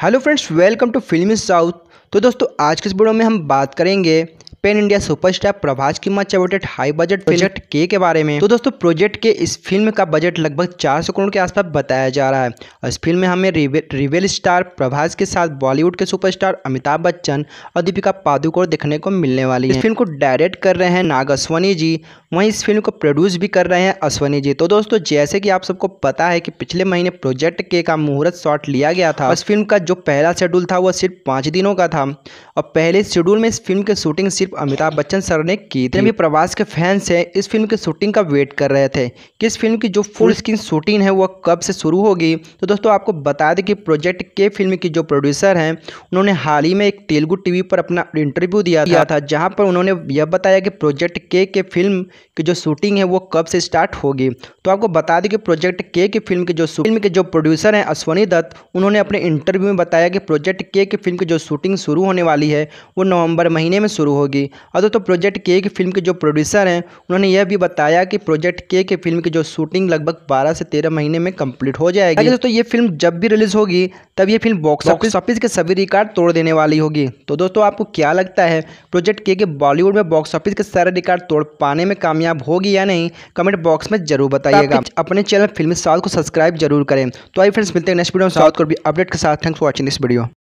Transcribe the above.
hello friends welcome to Filmy South तो दोस्तों आज के इस वीडियो में हम बात करेंगे पैन इंडिया सुपरस्टार प्रभास की मां चवेटेड हाई बजट प्रोजेक्ट के के बारे में तो दोस्तों प्रोजेक्ट के इस फिल्म का बजट लगभग 400 करोड़ के आसपास बताया जा रहा है और इस फिल्म में हमें रिवेल स्टार प्रभास के साथ बॉलीवुड के सुपरस्टार अमिताभ बच्चन और दीपिका पादुकोण देखने को मिलने वाली है फिल्म को डायरेक्ट कर रहे हैं नाग अश्वनी जी वहीं इस फिल्म को प्रोड्यूस भी कर रहे हैं अश्वनी जी तो दोस्तों जैसे कि आप सबको पता है कि पिछले महीने प्रोजेक्ट के का मुहूर्त शॉट लिया गया था इस फिल्म का जो पहला शेड्यूल था वह सिर्फ पाँच दिनों का था और पहले शेड्यूल में इस फिल्म की शूटिंग सिर्फ अमिताभ बच्चन सर ने की थी भी प्रवास के फैंस हैं इस फिल्म की शूटिंग का वेट कर रहे थे कि इस फिल्म की जो फुल स्क्रीन शूटिंग है वह कब से शुरू होगी तो दोस्तों आपको बता दें कि प्रोजेक्ट के फिल्म की जो प्रोड्यूसर हैं उन्होंने हाल ही में एक तेलुगु टीवी पर अपना इंटरव्यू दिया था, था जहाँ पर उन्होंने यह बताया कि प्रोजेक्ट के के फिल्म की जो शूटिंग है वो कब से स्टार्ट होगी तो आपको बता दें कि प्रोजेक्ट के की फिल्म की जो फिल्म के जो प्रोड्यूसर हैं अश्वनी दत्त उन्होंने अपने इंटरव्यू में बताया कि प्रोजेक्ट के की फिल्म की जो शूटिंग शुरू होने वाली है वो नवंबर महीने में शुरू होगी होगी और दोस्तों प्रोजेक्ट के की फिल्म के जो प्रोड्यूसर हैं उन्होंने यह भी बताया कि प्रोजेक्ट के की फिल्म की जो शूटिंग लगभग बारह से तेरह महीने में कंप्लीट हो जाएगी दोस्तों अच्छा, ये फिल्म जब भी रिलीज होगी तब ये फिल्म बॉक्स ऑफिस ऑफिस के सभी रिकॉर्ड तोड़ देने वाली होगी तो दोस्तों आपको क्या लगता है प्रोजेक्ट के के बॉलीवुड में बॉक्स ऑफिस के सारे रिकॉर्ड तोड़ पाने में कामयाब होगी या नहीं कमेंट बॉक्स में जरूर बताइएगा अपने चैनल फिल्म साउथ को सब्सक्राइब जरूर करें तो आई फ्रेंड्स मिलते हैं नेक्स्ट वीडियो में साउथ को भी अपडेट के साथ thanks for watching this video